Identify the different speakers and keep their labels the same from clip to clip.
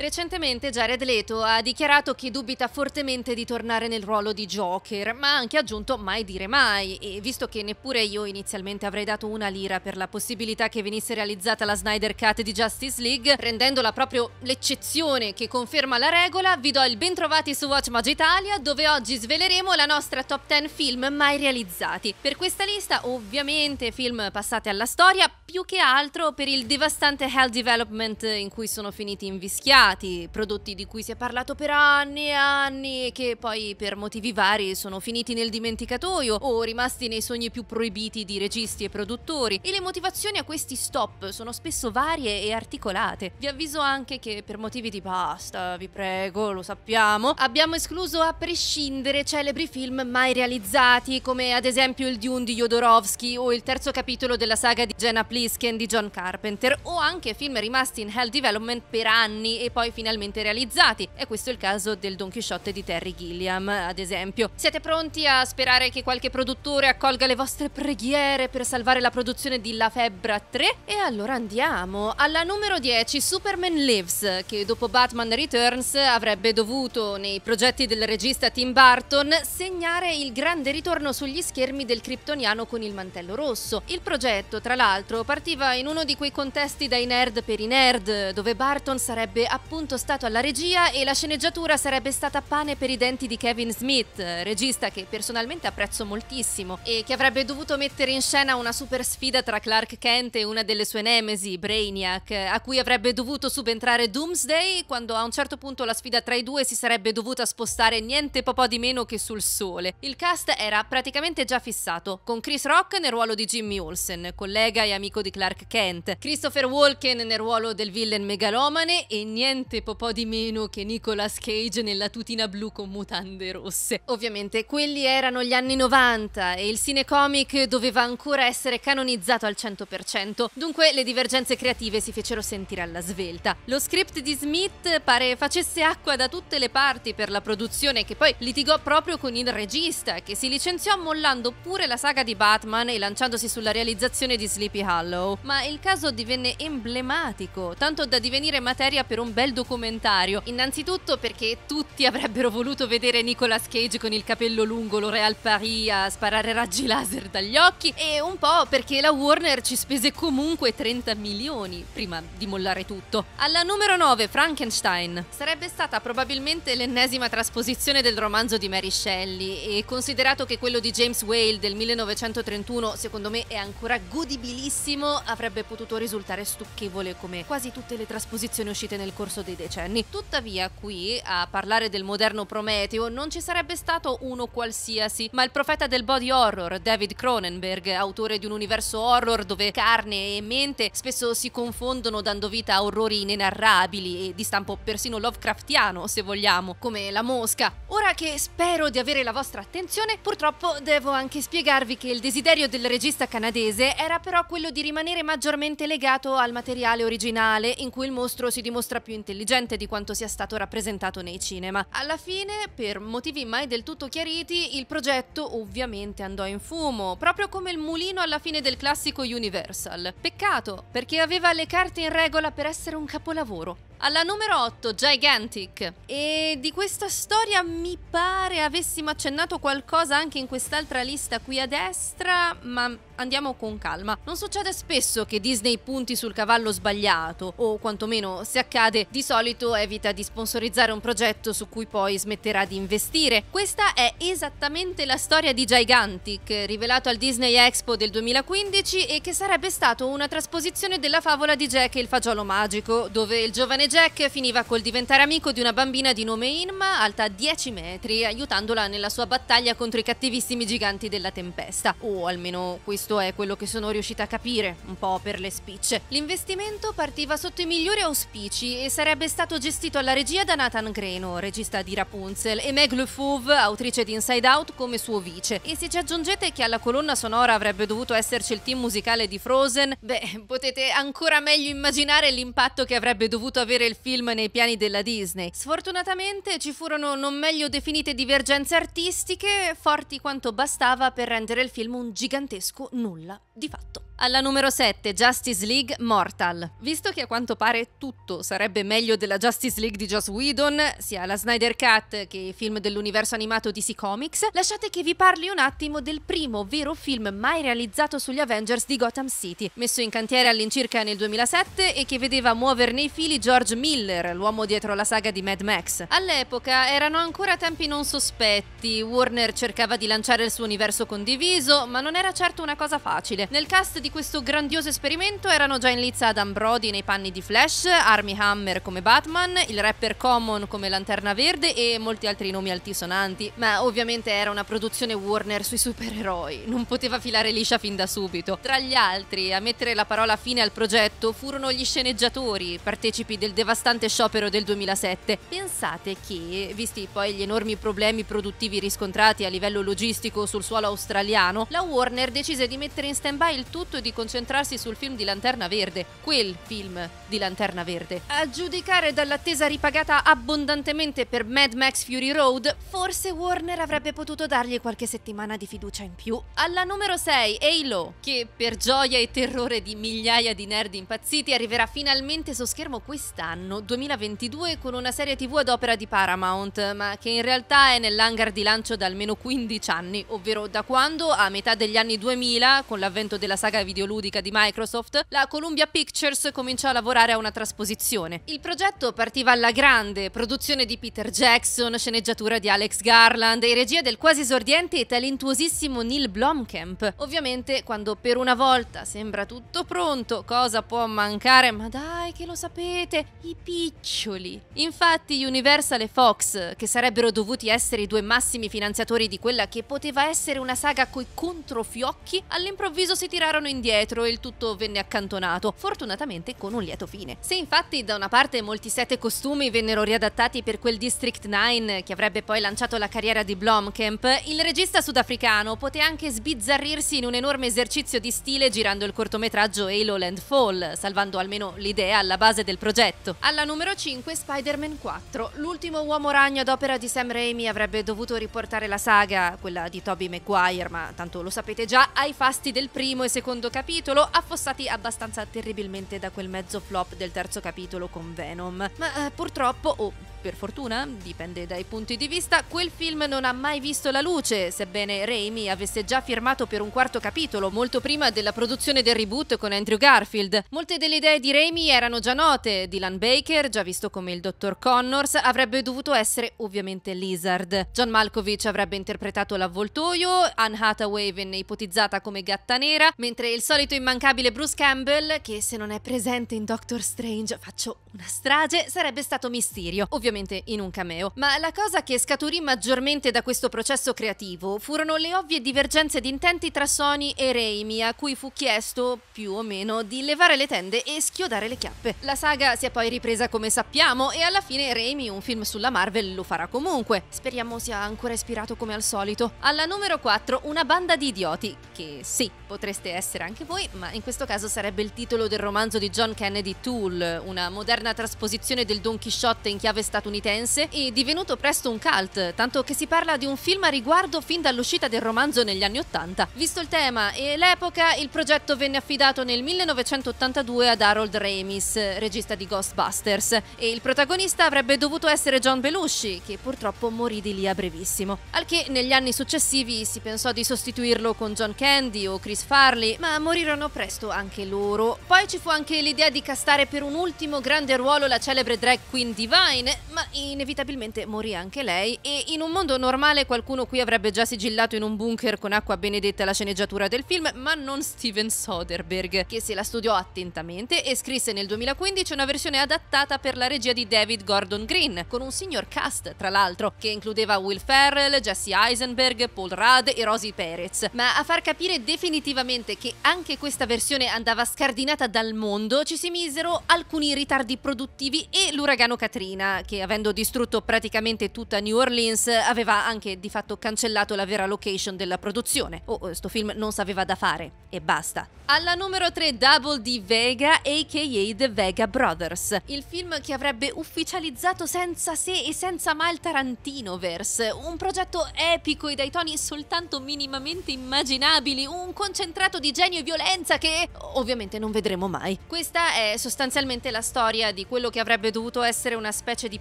Speaker 1: Recentemente Jared Leto ha dichiarato che dubita fortemente di tornare nel ruolo di Joker, ma ha anche aggiunto mai dire mai, e visto che neppure io inizialmente avrei dato una lira per la possibilità che venisse realizzata la Snyder Cut di Justice League, rendendola proprio l'eccezione che conferma la regola, vi do il ben trovati su Watch Mag Italia, dove oggi sveleremo la nostra top 10 film mai realizzati. Per questa lista ovviamente film passati alla storia, più che altro per il devastante Hell Development in cui sono finiti invischiati scartati, prodotti di cui si è parlato per anni e anni e che poi per motivi vari sono finiti nel dimenticatoio o rimasti nei sogni più proibiti di registi e produttori e le motivazioni a questi stop sono spesso varie e articolate. Vi avviso anche che per motivi di pasta, vi prego, lo sappiamo, abbiamo escluso a prescindere celebri film mai realizzati come ad esempio il Dune di Jodorowsky o il terzo capitolo della saga di Jenna Plisken di John Carpenter o anche film rimasti in Hell Development per anni e poi poi finalmente realizzati e questo è il caso del Don Quixote di Terry Gilliam, ad esempio. Siete pronti a sperare che qualche produttore accolga le vostre preghiere per salvare la produzione di La Febbra 3? E allora andiamo alla numero 10 Superman Lives, che dopo Batman Returns avrebbe dovuto nei progetti del regista Tim Burton segnare il grande ritorno sugli schermi del kryptoniano con il mantello rosso. Il progetto, tra l'altro, partiva in uno di quei contesti dai nerd per i nerd, dove Barton sarebbe appunto appunto stato alla regia e la sceneggiatura sarebbe stata pane per i denti di Kevin Smith, regista che personalmente apprezzo moltissimo e che avrebbe dovuto mettere in scena una super sfida tra Clark Kent e una delle sue nemesi, Brainiac, a cui avrebbe dovuto subentrare Doomsday quando a un certo punto la sfida tra i due si sarebbe dovuta spostare niente po' di meno che sul sole. Il cast era praticamente già fissato, con Chris Rock nel ruolo di Jimmy Olsen, collega e amico di Clark Kent, Christopher Walken nel ruolo del villain megalomane e niente niente popò di meno che Nicolas Cage nella tutina blu con mutande rosse. Ovviamente quelli erano gli anni 90 e il cinecomic doveva ancora essere canonizzato al 100%, dunque le divergenze creative si fecero sentire alla svelta. Lo script di Smith pare facesse acqua da tutte le parti per la produzione che poi litigò proprio con il regista che si licenziò mollando pure la saga di Batman e lanciandosi sulla realizzazione di Sleepy Hollow. Ma il caso divenne emblematico, tanto da divenire materia per un bel documentario. Innanzitutto perché tutti avrebbero voluto vedere Nicolas Cage con il capello lungo, L'Oreal Paris a sparare raggi laser dagli occhi e un po' perché la Warner ci spese comunque 30 milioni prima di mollare tutto. Alla numero 9 Frankenstein sarebbe stata probabilmente l'ennesima trasposizione del romanzo di Mary Shelley e considerato che quello di James Whale del 1931 secondo me è ancora godibilissimo avrebbe potuto risultare stucchevole come quasi tutte le trasposizioni uscite nel corso corso dei decenni. Tuttavia qui, a parlare del moderno Prometeo, non ci sarebbe stato uno qualsiasi, ma il profeta del body horror, David Cronenberg, autore di un universo horror dove carne e mente spesso si confondono dando vita a orrori inenarrabili e di stampo persino Lovecraftiano, se vogliamo, come la mosca. Ora che spero di avere la vostra attenzione, purtroppo devo anche spiegarvi che il desiderio del regista canadese era però quello di rimanere maggiormente legato al materiale originale in cui il mostro si dimostra più intelligente di quanto sia stato rappresentato nei cinema. Alla fine, per motivi mai del tutto chiariti, il progetto ovviamente andò in fumo, proprio come il mulino alla fine del classico Universal. Peccato, perché aveva le carte in regola per essere un capolavoro. Alla numero 8, Gigantic. E di questa storia mi pare avessimo accennato qualcosa anche in quest'altra lista qui a destra, ma andiamo con calma. Non succede spesso che Disney punti sul cavallo sbagliato, o quantomeno se accade, di solito evita di sponsorizzare un progetto su cui poi smetterà di investire. Questa è esattamente la storia di Gigantic, rivelato al Disney Expo del 2015 e che sarebbe stato una trasposizione della favola di Jack e il fagiolo magico, dove il giovane Jack finiva col diventare amico di una bambina di nome Inma, alta 10 metri, aiutandola nella sua battaglia contro i cattivissimi giganti della tempesta, o almeno questo questo è quello che sono riuscita a capire, un po' per le speech. L'investimento partiva sotto i migliori auspici e sarebbe stato gestito alla regia da Nathan Greno, regista di Rapunzel, e Meg LeFauve, autrice di Inside Out, come suo vice. E se ci aggiungete che alla colonna sonora avrebbe dovuto esserci il team musicale di Frozen, beh, potete ancora meglio immaginare l'impatto che avrebbe dovuto avere il film nei piani della Disney. Sfortunatamente ci furono non meglio definite divergenze artistiche, forti quanto bastava per rendere il film un gigantesco nulla di fatto. Alla numero 7, Justice League Mortal. Visto che a quanto pare tutto sarebbe meglio della Justice League di Joss Whedon, sia la Snyder Cut che i film dell'universo animato DC Comics, lasciate che vi parli un attimo del primo vero film mai realizzato sugli Avengers di Gotham City, messo in cantiere all'incirca nel 2007 e che vedeva muovere nei fili George Miller, l'uomo dietro la saga di Mad Max. All'epoca erano ancora tempi non sospetti, Warner cercava di lanciare il suo universo condiviso, ma non era certo una cosa facile. Nel cast di di questo grandioso esperimento erano già in lizza Adam Brody nei panni di Flash, Army Hammer come Batman, il rapper Common come Lanterna Verde e molti altri nomi altisonanti, ma ovviamente era una produzione Warner sui supereroi, non poteva filare liscia fin da subito. Tra gli altri a mettere la parola fine al progetto furono gli sceneggiatori, partecipi del devastante sciopero del 2007. Pensate che, visti poi gli enormi problemi produttivi riscontrati a livello logistico sul suolo australiano, la Warner decise di mettere in stand-by il tutto scelto di concentrarsi sul film di Lanterna Verde, quel film di Lanterna Verde. A giudicare dall'attesa ripagata abbondantemente per Mad Max Fury Road, forse Warner avrebbe potuto dargli qualche settimana di fiducia in più. Alla numero 6, Halo, che per gioia e terrore di migliaia di nerd impazziti arriverà finalmente su schermo quest'anno, 2022, con una serie tv ad opera di Paramount, ma che in realtà è nell'hangar di lancio da almeno 15 anni, ovvero da quando, a metà degli anni 2000, con l'avvento della saga videoludica di Microsoft, la Columbia Pictures cominciò a lavorare a una trasposizione. Il progetto partiva alla grande, produzione di Peter Jackson, sceneggiatura di Alex Garland e regia del quasi esordiente e talentuosissimo Neil Blomkamp. Ovviamente, quando per una volta sembra tutto pronto, cosa può mancare? Ma dai, che lo sapete, i piccioli. Infatti, Universal e Fox, che sarebbero dovuti essere i due massimi finanziatori di quella che poteva essere una saga coi controfiocchi, all'improvviso si tirarono in indietro e il tutto venne accantonato, fortunatamente con un lieto fine. Se infatti da una parte molti set e costumi vennero riadattati per quel District 9 che avrebbe poi lanciato la carriera di Blomkamp, il regista sudafricano poté anche sbizzarrirsi in un enorme esercizio di stile girando il cortometraggio Halo Land Fall, salvando almeno l'idea alla base del progetto. Alla numero 5 Spider-Man 4, l'ultimo uomo ragno ad opera di Sam Raimi avrebbe dovuto riportare la saga, quella di Tobey Maguire, ma tanto lo sapete già, ai fasti del primo e secondo secondo capitolo, affossati abbastanza terribilmente da quel mezzo flop del terzo capitolo con Venom. Ma eh, purtroppo, oh, per fortuna, dipende dai punti di vista, quel film non ha mai visto la luce, sebbene Raimi avesse già firmato per un quarto capitolo, molto prima della produzione del reboot con Andrew Garfield. Molte delle idee di Raimi erano già note, Dylan Baker, già visto come il dottor Connors, avrebbe dovuto essere ovviamente Lizard. John Malkovich avrebbe interpretato l'avvoltoio, Anne Hathaway venne ipotizzata come gatta nera, mentre il solito immancabile Bruce Campbell, che se non è presente in Doctor Strange faccio una strage, sarebbe stato Mysterio. Ovviamente ovviamente in un cameo. Ma la cosa che scaturì maggiormente da questo processo creativo furono le ovvie divergenze di intenti tra Sony e Raimi, a cui fu chiesto, più o meno, di levare le tende e schiodare le chiappe. La saga si è poi ripresa come sappiamo e alla fine Raimi un film sulla Marvel lo farà comunque. Speriamo sia ancora ispirato come al solito. Alla numero 4 una banda di idioti, che sì, potreste essere anche voi, ma in questo caso sarebbe il titolo del romanzo di John Kennedy Tool, una moderna trasposizione del Don Quixote in chiave statale statunitense e divenuto presto un cult, tanto che si parla di un film a riguardo fin dall'uscita del romanzo negli anni Ottanta. Visto il tema e l'epoca, il progetto venne affidato nel 1982 ad Harold Ramis, regista di Ghostbusters, e il protagonista avrebbe dovuto essere John Belushi, che purtroppo morì di lì a brevissimo. Al che negli anni successivi si pensò di sostituirlo con John Candy o Chris Farley, ma morirono presto anche loro. Poi ci fu anche l'idea di castare per un ultimo grande ruolo la celebre drag queen Divine, ma inevitabilmente morì anche lei e in un mondo normale qualcuno qui avrebbe già sigillato in un bunker con acqua benedetta la sceneggiatura del film, ma non Steven Soderbergh, che se la studiò attentamente e scrisse nel 2015 una versione adattata per la regia di David Gordon Green, con un signor cast, tra l'altro, che includeva Will Ferrell, Jesse Eisenberg, Paul Rudd e Rosie Perez. Ma a far capire definitivamente che anche questa versione andava scardinata dal mondo, ci si misero alcuni ritardi produttivi e l'uragano Katrina, che che avendo distrutto praticamente tutta New Orleans aveva anche di fatto cancellato la vera location della produzione. oh, eh, sto film non sapeva da fare e basta. Alla numero 3 Double di Vega aka The Vega Brothers, il film che avrebbe ufficializzato senza se e senza mai il Tarantinoverse, un progetto epico e dai toni soltanto minimamente immaginabili, un concentrato di genio e violenza che ovviamente non vedremo mai. Questa è sostanzialmente la storia di quello che avrebbe dovuto essere una specie di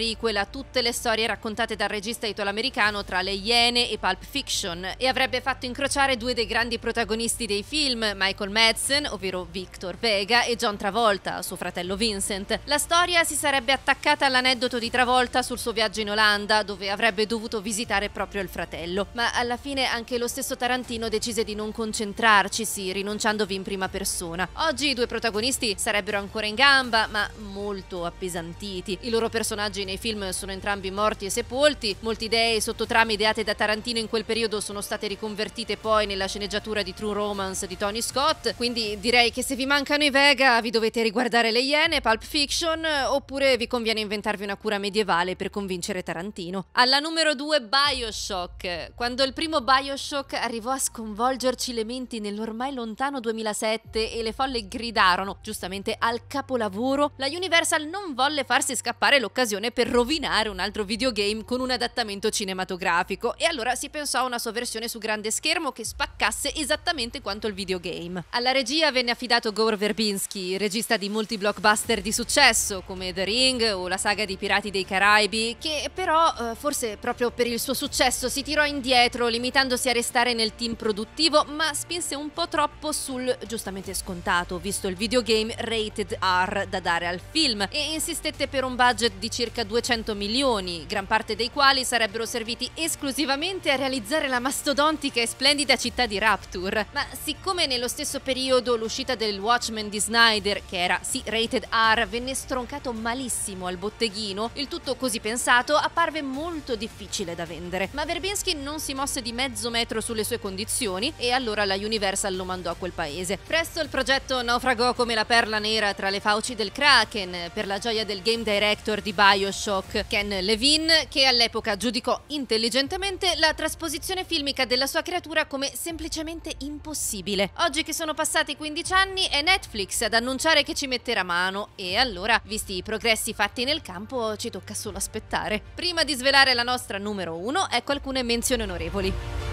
Speaker 1: prequel a tutte le storie raccontate dal regista italoamericano tra le Iene e Pulp Fiction e avrebbe fatto incrociare due dei grandi protagonisti dei film, Michael Madsen, ovvero Victor Vega, e John Travolta, suo fratello Vincent. La storia si sarebbe attaccata all'aneddoto di Travolta sul suo viaggio in Olanda, dove avrebbe dovuto visitare proprio il fratello, ma alla fine anche lo stesso Tarantino decise di non concentrarcisi, rinunciandovi in prima persona. Oggi i due protagonisti sarebbero ancora in gamba, ma molto appesantiti. I loro personaggi nei film sono entrambi morti e sepolti. Molte idee sottotrame ideate da Tarantino in quel periodo sono state riconvertite poi nella sceneggiatura di True Romance di Tony Scott. Quindi direi che se vi mancano i Vega vi dovete riguardare le Iene, Pulp Fiction, oppure vi conviene inventarvi una cura medievale per convincere Tarantino. Alla numero 2 Bioshock. Quando il primo Bioshock arrivò a sconvolgerci le menti nell'ormai lontano 2007 e le folle gridarono, giustamente al capolavoro, la Universal non volle farsi scappare l'occasione per per rovinare un altro videogame con un adattamento cinematografico e allora si pensò a una sua versione su grande schermo che spaccasse esattamente quanto il videogame. Alla regia venne affidato Gore Verbinski, regista di molti blockbuster di successo come The Ring o la saga di Pirati dei Caraibi, che però eh, forse proprio per il suo successo si tirò indietro limitandosi a restare nel team produttivo ma spinse un po' troppo sul giustamente scontato visto il videogame rated R da dare al film e insistette per un budget di circa 200 milioni, gran parte dei quali sarebbero serviti esclusivamente a realizzare la mastodontica e splendida città di Rapture. Ma siccome nello stesso periodo l'uscita del Watchmen di Snyder, che era sì rated R, venne stroncato malissimo al botteghino, il tutto così pensato apparve molto difficile da vendere. Ma Verbinski non si mosse di mezzo metro sulle sue condizioni e allora la Universal lo mandò a quel paese. Presto il progetto naufragò come la perla nera tra le fauci del Kraken, per la gioia del game director di Bioshock Bioshock, Ken Levine, che all'epoca giudicò intelligentemente la trasposizione filmica della sua creatura come semplicemente impossibile. Oggi che sono passati 15 anni è Netflix ad annunciare che ci metterà mano e allora, visti i progressi fatti nel campo, ci tocca solo aspettare. Prima di svelare la nostra numero 1, ecco alcune menzioni onorevoli.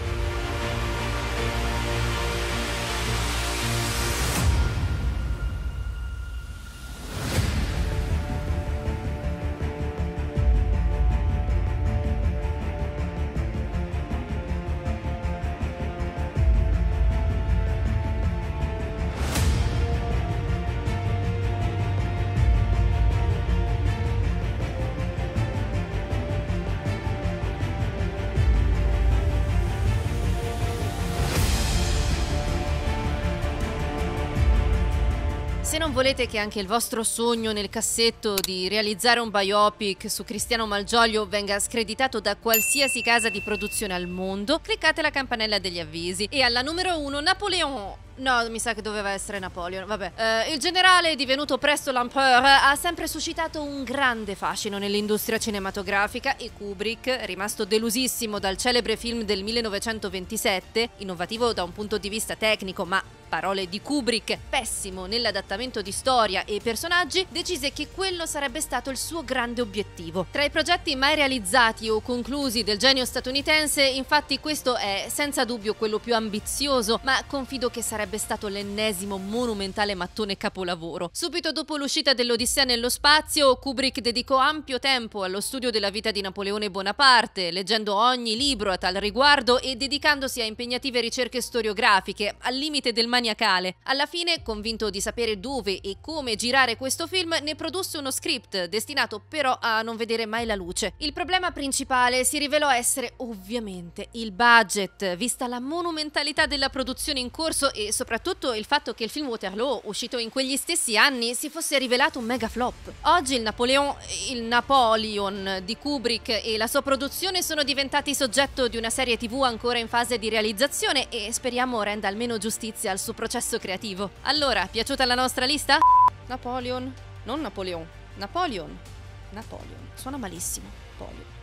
Speaker 1: Se non volete che anche il vostro sogno nel cassetto di realizzare un biopic su Cristiano Malgioglio venga screditato da qualsiasi casa di produzione al mondo, cliccate la campanella degli avvisi e alla numero 1 Napoleon No, mi sa che doveva essere Napoleon. Vabbè. Uh, il generale, divenuto presto l'Empereur, ha sempre suscitato un grande fascino nell'industria cinematografica e Kubrick, rimasto delusissimo dal celebre film del 1927, innovativo da un punto di vista tecnico ma parole di Kubrick, pessimo nell'adattamento di storia e personaggi, decise che quello sarebbe stato il suo grande obiettivo. Tra i progetti mai realizzati o conclusi del genio statunitense, infatti questo è senza dubbio quello più ambizioso, ma confido che sarebbe stato l'ennesimo monumentale mattone capolavoro. Subito dopo l'uscita dell'Odissea nello spazio, Kubrick dedicò ampio tempo allo studio della vita di Napoleone Bonaparte, leggendo ogni libro a tal riguardo e dedicandosi a impegnative ricerche storiografiche, al limite del maniacale. Alla fine, convinto di sapere dove e come girare questo film, ne produsse uno script, destinato però a non vedere mai la luce. Il problema principale si rivelò essere ovviamente il budget, vista la monumentalità della produzione in corso e soprattutto il fatto che il film Waterloo, uscito in quegli stessi anni, si fosse rivelato un mega flop. Oggi il Napoleon, il Napoleon di Kubrick e la sua produzione sono diventati soggetto di una serie tv ancora in fase di realizzazione e speriamo renda almeno giustizia al suo grosso processo creativo. Allora, piaciuta la nostra lista? Napoleon. Non Napoleon. Napoleon. Napoleon. Suona malissimo. Napoleon.